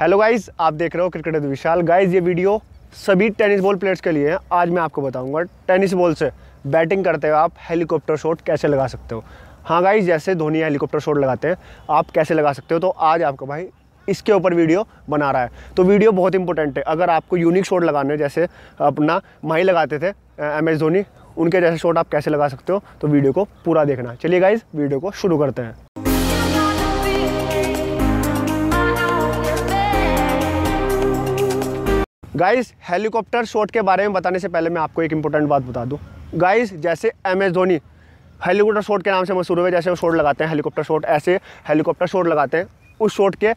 hello guys आप देख रहे हो क्रिकेटर विशाल गाइस ये वीडियो सभी टेनिस बॉल प्लेयर्स के लिए है आज मैं आपको बताऊंगा टेनिस बॉल से बैटिंग करते हुए आप हेलीकॉप्टर शॉट कैसे लगा सकते हो हाँ गाइस जैसे धोनी हेलीकॉप्टर शॉट लगाते हैं आप कैसे लगा सकते हो तो आज आपको भाई इसके ऊपर वीडियो बना रहा है तो वीडियो बहुत इंपॉर्टेंट है अगर आपको यूनिक शॉट लगाने जैसे अपना माही लगाते थे एम एस धोनी उनके जैसे शॉट आप कैसे लगा सकते हो तो वीडियो को पूरा देखना चलिए गाइज वीडियो को शुरू करते हैं गाइस हेलीकॉप्टर शॉट के बारे में बताने से पहले मैं आपको एक इंपॉर्टेंट बात बता दूँ गाइस जैसे M S Dhoni helicopter shot के नाम से मशहूर हुए जैसे वो शॉट लगाते हैं हेलीकॉप्टर शॉट ऐसे हेलीकॉप्टर शॉट लगाते हैं उस शॉट के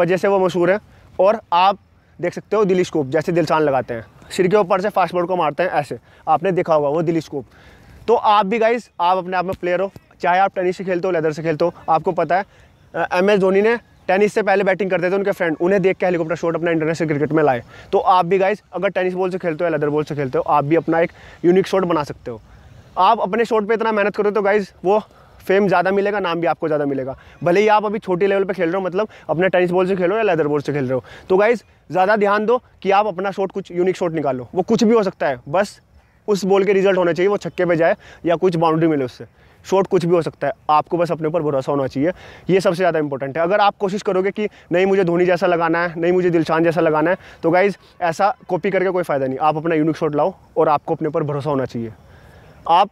वजह से वो मशहूर हैं और आप देख सकते हो दिली स्कूप जैसे दिलशान लगाते हैं सिर के ऊपर से फास्ट बॉल को मारते हैं ऐसे आपने देखा होगा वो दिली स्कूप तो आप भी गाइस आप अपने आप में प्लेयर हो चाहे आप टेनिस से खेलते हो लेदर से खेलते हो आपको पता है एम एस धोनी ने टेनिस से पहले बैटिंग करते थे उनके फ्रेंड उन्हें देख के हेलीकॉप्टर शॉट अपना इंटरनेशनल क्रिकेट में लाए तो आप भी गाइज अगर टेनिस बॉल से खेलते हो या लेदर बॉल से खेलते हो आप भी अपना एक यूनिक शॉट बना सकते हो आप अपने शॉट पर इतना मेहनत करो तो गाइज वो फेम ज़्यादा मिलेगा नाम भी आपको ज़्यादा मिलेगा भले ही आप अभी छोटे लेवल पे खेल रहे हो मतलब अपने टेनिस बॉल से खेलो या लेदर बॉल से खेल रहे हो तो गाइज़ ज़्यादा ध्यान दो कि आप अपना शॉट कुछ यूनिक शॉट निकालो वो कुछ भी हो सकता है बस उस बॉल के रिजल्ट होने चाहिए वो छक्के पे जाए या कुछ बाउंड्री मिले उससे शॉर्ट कुछ भी हो सकता है आपको बस अपने ऊपर भरोसा होना चाहिए ये सबसे ज़्यादा इंपॉर्टेंट है अगर आप कोशिश करोगे कि नहीं मुझे धोनी जैसा लगाना है नहीं मुझे दिलशान जैसा लगाना है तो गाइज़ ऐसा कॉपी करके कोई फ़ायदा नहीं आप अपना यूनिक शॉट लाओ और आपको अपने ऊपर भरोसा होना चाहिए आप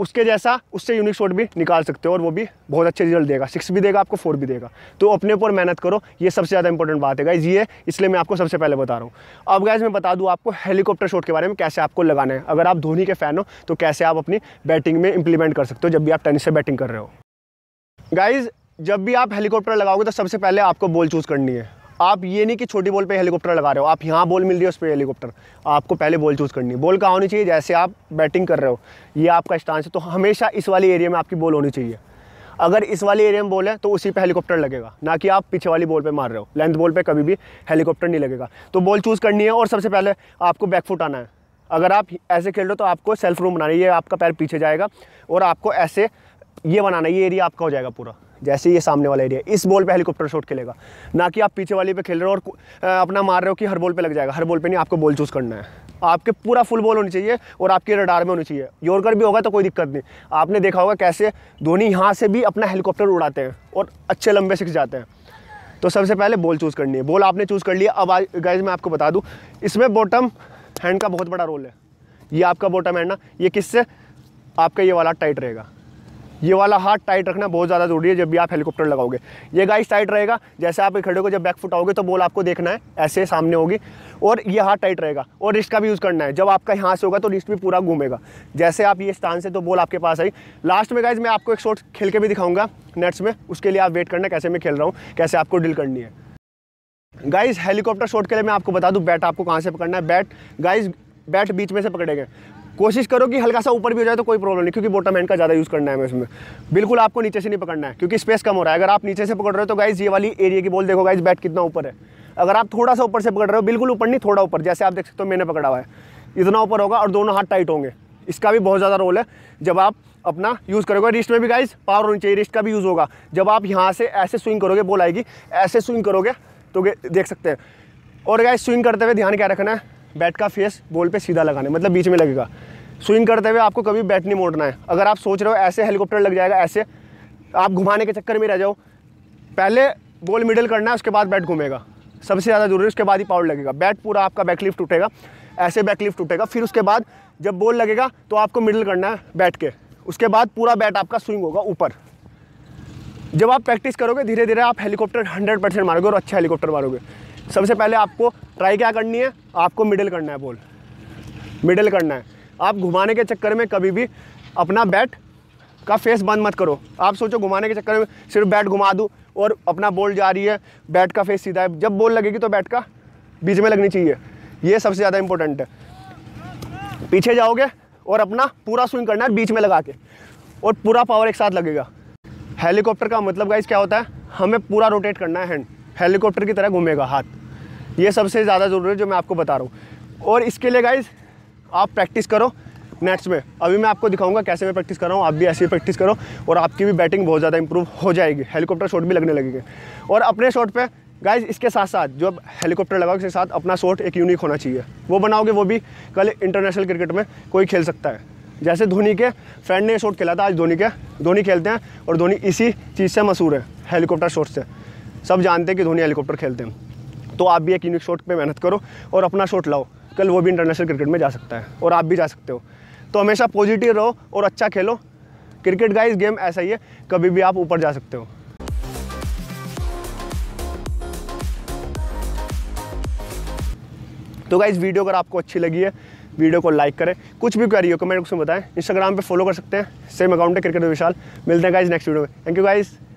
उसके जैसा उससे यूनिक शॉट भी निकाल सकते हो और वो भी बहुत अच्छे रिजल्ट देगा सिक्स भी देगा आपको फोर भी देगा तो अपने ऊपर मेहनत करो ये सबसे ज़्यादा इंपॉर्टेंट बात है गाइज ये इसलिए मैं आपको सबसे पहले बता रहा हूँ अब गाइज मैं बता दूँ आपको हेलीकॉप्टर शॉट के बारे में कैसे आपको लगाना है अगर आप धोनी के फ़ैन हो तो कैसे आप अपनी बैटिंग में इंप्लीमेंट कर सकते हो जब भी आप टेनिस से बैटिंग कर रहे हो गाइज जब भी आप हेलीकॉप्टर लगाओगे तो सबसे पहले आपको बॉल चूज़ करनी है आप ये नहीं कि छोटी बॉल पे हेलीकॉप्टर लगा रहे हो आप यहाँ बॉल मिल रही है उस पर हेलीकॉप्टर आपको पहले बॉल चूज़ करनी है बॉल कहाँ होनी चाहिए जैसे आप बैटिंग कर रहे हो ये आपका स्टांस है तो हमेशा इस वाले एरिया में आपकी बॉल होनी चाहिए अगर इस वाले एरिया में बॉल है तो उसी पे हेलीकॉप्टर लगेगा ना कि आप पीछे वाली बॉल पे मार रहे हो लेंथ बॉल पे कभी भी हेलीकॉप्टर नहीं लगेगा तो बॉल चूज़ करनी है और सबसे पहले आपको बैक फुट आना है अगर आप ऐसे खेल रहे हो तो आपको सेल्फ रूम बनाना है ये आपका पैर पीछे जाएगा और आपको ऐसे ये बनाना है ये एरिया आपका हो जाएगा पूरा जैसे ये सामने वाला एरिया इस बॉल पे हेलीकॉप्टर शॉट खेलेगा ना कि आप पीछे वाले पे खेल रहे हो और अपना मार रहे हो कि हर बॉल पे लग जाएगा हर बॉल पे नहीं आपको बॉल चूज़ करना है आपके पूरा फुल बॉल होनी चाहिए और आपके रडार में होनी चाहिए योरकर भी होगा तो कोई दिक्कत नहीं आपने देखा होगा कैसे धोनी यहाँ से भी अपना हेलीकॉप्टर उड़ाते हैं और अच्छे लंबे सिख जाते हैं तो सबसे पहले बॉल चूज़ करनी है बॉल आपने चूज़ कर लिया अब गाइज मैं आपको बता दूँ इसमें बॉटम हैंड का बहुत बड़ा रोल है ये आपका बॉटम हैंड ना ये किससे आपका ये वाला टाइट रहेगा ये वाला हाथ टाइट रखना बहुत ज़्यादा ज़रूरी है जब भी आप हेलीकॉप्टर लगाओगे ये गाइस टाइट रहेगा जैसे आप खड़े हो जब बैक फुट आओगे तो बॉल आपको देखना है ऐसे सामने होगी और ये हाथ टाइट रहेगा और रिस्ट का भी यूज़ करना है जब आपका यहाँ से होगा तो रिस्ट भी पूरा घूमेगा जैसे आप ये स्थान से तो बॉल आपके पास आई लास्ट में गाइज मैं आपको एक शॉट खेल के भी दिखाऊंगा नेट्स में उसके लिए आप वेट करना कैसे मैं खेल रहा हूँ कैसे आपको डील करनी है गाइज हेलीकॉप्टर शॉट के लिए मैं आपको बता दूँ बैट आपको कहाँ से पकड़ना है बैट गाइज बैट बीच में से पकड़ेंगे कोशिश करो कि हल्का सा ऊपर भी हो जाए तो कोई प्रॉब्लम नहीं क्योंकि बॉटम एंड का ज़्यादा यूज़ करना है हमें इसमें बिल्कुल आपको नीचे से नहीं पकड़ना है क्योंकि स्पेस कम हो रहा है अगर आप नीचे से पकड़ रहे हो तो गाइज़ ये वाली एरिया की बोल देखो गाइज़ बैट कितना ऊपर है अगर आप थोड़ा सा ऊपर से पकड़ रहे हो बिल्कुल ऊपर नहीं थोड़ा ऊपर जैसे आप देख सकते हो मैंने पकड़ा हुआ है इतना ऊपर होगा और दोनों हाथ टाइट होंगे इसका भी बहुत ज़्यादा रोल है जब आप अपना यूज़ करोगे रिस्ट में भी गाइज पावर होनी चाहिए रिस्ट का भी यूज़ होगा जब आप यहाँ से ऐसे स्विंग करोगे बोल आएगी ऐसे स्विंग करोगे तो देख सकते हैं और गाइज स्विंग करते हुए ध्यान क्या रखना है बैट का फेस बॉल पे सीधा लगाने मतलब बीच में लगेगा स्विंग करते हुए आपको कभी बैट नहीं मोड़ना है अगर आप सोच रहे हो ऐसे हेलीकॉप्टर लग जाएगा ऐसे आप घुमाने के चक्कर में रह जाओ पहले बॉल मिडल करना है उसके बाद बैट घूमेगा सबसे ज़्यादा जरूरी उसके बाद ही पावर लगेगा बैट पूरा आपका बैकलिफ्ट टूटेगा ऐसे बैकलिफ्ट टूटेगा फिर उसके बाद जब बॉल लगेगा तो आपको मिडल करना है बैट के उसके बाद पूरा बैट आपका स्विंग होगा ऊपर जब आप प्रैक्टिस करोगे धीरे धीरे आप हेलीकॉप्टर 100 परसेंट मारोगे और अच्छा हेलीकॉप्टर मारोगे सबसे पहले आपको ट्राई क्या करनी है आपको मिडिल करना है बॉल मिडिल करना है आप घुमाने के चक्कर में कभी भी अपना बैट का फेस बंद मत करो आप सोचो घुमाने के चक्कर में सिर्फ बैट घुमा दूँ और अपना बॉल जा रही है बैट का फेस सीधा है जब बॉल लगेगी तो बैट का बीच में लगनी चाहिए ये सबसे ज़्यादा इंपॉर्टेंट है पीछे जाओगे और अपना पूरा स्विंग करना है बीच में लगा के और पूरा पावर एक साथ लगेगा हेलीकॉप्टर का मतलब गाइस क्या होता है हमें पूरा रोटेट करना है हैंड हेलीकॉप्टर की तरह घूमेगा हाथ ये सबसे ज़्यादा ज़रूरी है जो मैं आपको बता रहा हूँ और इसके लिए गाइज आप प्रैक्टिस करो नेट्स में अभी मैं आपको दिखाऊंगा कैसे मैं प्रैक्टिस कर रहा हूँ आप भी ऐसे ही प्रैक्टिस करो और आपकी भी बैटिंग बहुत ज़्यादा इंप्रूव हो जाएगी हेलीकॉप्टर शॉट भी लगने लगेंगे और अपने शॉट पे गाइज इसके साथ साथ जो अब हेलीकॉप्टर लगाओ उसके साथ अपना शॉट एक यूनिक होना चाहिए वो बनाओगे वो भी कल इंटरनेशनल क्रिकेट में कोई खेल सकता है जैसे धोनी के फ्रेंड ने शॉट खेला था आज धोनी के धोनी खेलते हैं और धोनी इसी चीज़ से मशहूर है हेलीकॉप्टर शॉट से सब जानते हैं कि धोनी हेलीकॉप्टर खेलते हैं तो आप भी एक यूनिक शॉट पे मेहनत करो और अपना शॉट लाओ कल वो भी इंटरनेशनल क्रिकेट में जा सकता है और आप भी जा सकते हो तो हमेशा पॉजिटिव रहो और अच्छा खेलो क्रिकेट का इस गेम ऐसा ही है कभी भी आप ऊपर जा सकते हो तो गाइज़ वीडियो अगर आपको अच्छी लगी है वीडियो को लाइक करें कुछ भी क्वेरी हो कमेंट बॉक्स में बताएं इंस्टाग्राम पे फॉलो कर सकते हैं सेम अकाउंट है क्रिकेट विशाल मिलते हैं गाइज नेक्स्ट वीडियो में थैंक यू गाइज़